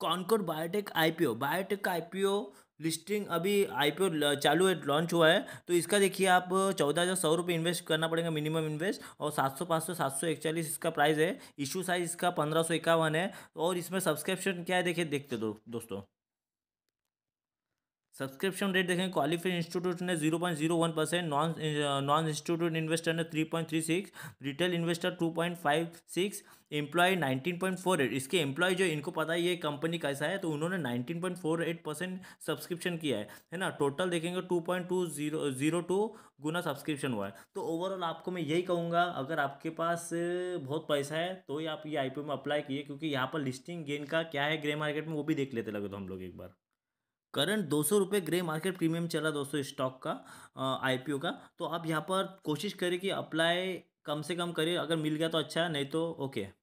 Concor biotech IPO biotech का IPO listing अभी IPO चालू है लॉन्च हुआ है तो इसका देखिए आप चौदह हज़ार सौ रुपये इन्वेस्ट करना पड़ेगा मिनिमम इन्वेस्ट और सात सौ पाँच सौ सात सौ इकचालीस इसका प्राइस है इशू साइज़ इसका पंद्रह सौ इक्यावन है और इसमें सब्सक्रिप्शन क्या है देखिए देखते दो, दोस्तों सब्सक्रिप्शन रेट देखें क्वालिफाइड इंस्टीट्यूट ने zero point zero one percent non non institute investor ने three point three six retail investor two point five six employ nineteen point four eight इसके एम्प्लॉय जो इनको पता है ये कंपनी कैसा है तो उन्होंने nineteen point four eight percent subscription किया है है ना टोटल देखेंगे two point two zero zero two गुना सब्सक्रिप्शन हुआ है तो ओवरऑल आपको मैं यही कहूँगा अगर आपके पास बहुत पैसा है तो ही आप ये आई में अप्लाई किए क्योंकि यहाँ पर लिस्टिंग गेन का क्या है ग्रे मार्केट में वो भी देख लेते लगे तो हम लोग एक बार करंट दो सौ रुपये ग्रे मार्केट प्रीमियम चला दोस्तों स्टॉक का आईपीओ का तो आप यहाँ पर कोशिश करें कि अप्लाई कम से कम करिए अगर मिल गया तो अच्छा नहीं तो ओके